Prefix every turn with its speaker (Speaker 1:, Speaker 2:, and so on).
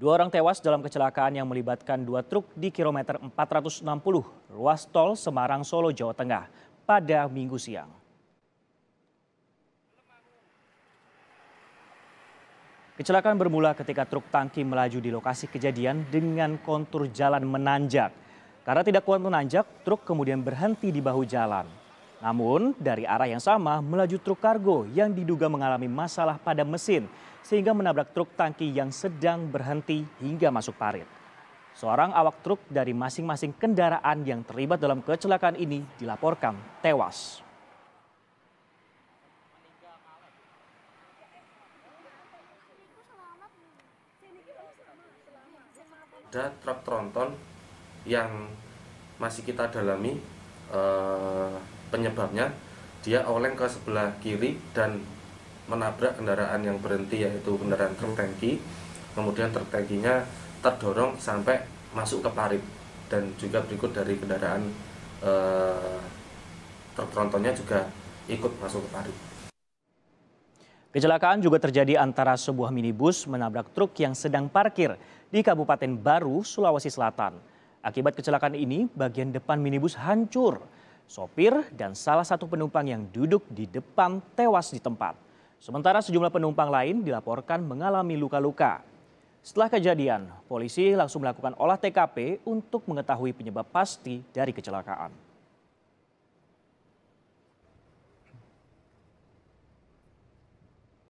Speaker 1: Dua orang tewas dalam kecelakaan yang melibatkan dua truk di kilometer 460 ruas tol Semarang Solo Jawa Tengah pada Minggu siang. Kecelakaan bermula ketika truk tangki melaju di lokasi kejadian dengan kontur jalan menanjak. Karena tidak kuat menanjak, truk kemudian berhenti di bahu jalan. Namun, dari arah yang sama melaju truk kargo yang diduga mengalami masalah pada mesin sehingga menabrak truk tangki yang sedang berhenti hingga masuk parit. Seorang awak truk dari masing-masing kendaraan yang terlibat dalam kecelakaan ini dilaporkan tewas.
Speaker 2: Ada truk tronton yang masih kita dalami eh, penyebabnya dia oleng ke sebelah kiri dan menabrak kendaraan yang berhenti yaitu kendaraan truk tangki kemudian truk tangkinya terdorong sampai masuk ke parit dan juga berikut dari kendaraan eh, truk trontonnya juga ikut masuk ke parit.
Speaker 1: Kecelakaan juga terjadi antara sebuah minibus menabrak truk yang sedang parkir di Kabupaten Baru, Sulawesi Selatan. Akibat kecelakaan ini, bagian depan minibus hancur Sopir dan salah satu penumpang yang duduk di depan tewas di tempat. Sementara sejumlah penumpang lain dilaporkan mengalami luka-luka. Setelah kejadian, polisi langsung melakukan olah TKP untuk mengetahui penyebab pasti dari kecelakaan.